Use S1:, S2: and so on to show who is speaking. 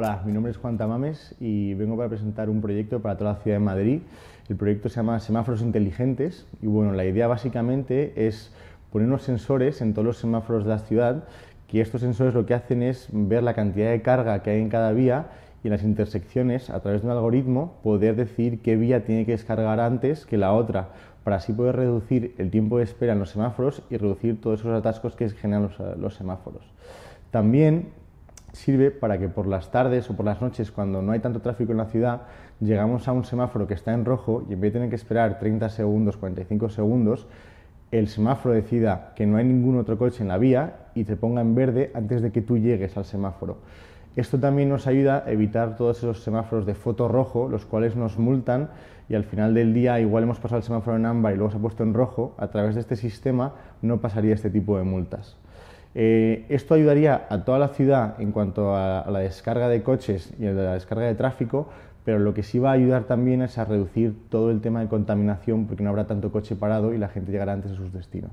S1: Hola, mi nombre es Juan Tamames y vengo para presentar un proyecto para toda la ciudad de Madrid. El proyecto se llama Semáforos Inteligentes y bueno, la idea básicamente es poner unos sensores en todos los semáforos de la ciudad que estos sensores lo que hacen es ver la cantidad de carga que hay en cada vía y en las intersecciones, a través de un algoritmo, poder decir qué vía tiene que descargar antes que la otra, para así poder reducir el tiempo de espera en los semáforos y reducir todos esos atascos que generan los, los semáforos. También sirve para que por las tardes o por las noches, cuando no hay tanto tráfico en la ciudad, llegamos a un semáforo que está en rojo y en vez de tener que esperar 30 segundos, 45 segundos, el semáforo decida que no hay ningún otro coche en la vía y te ponga en verde antes de que tú llegues al semáforo. Esto también nos ayuda a evitar todos esos semáforos de foto rojo, los cuales nos multan y al final del día igual hemos pasado el semáforo en ámbar y luego se ha puesto en rojo. A través de este sistema no pasaría este tipo de multas. Eh, esto ayudaría a toda la ciudad en cuanto a, la descarga de coches y a la descarga de tráfico, pero lo que sí va a ayudar también es a reducir todo el tema de contaminación porque no habrá tanto coche parado y la gente llegará antes a sus destinos.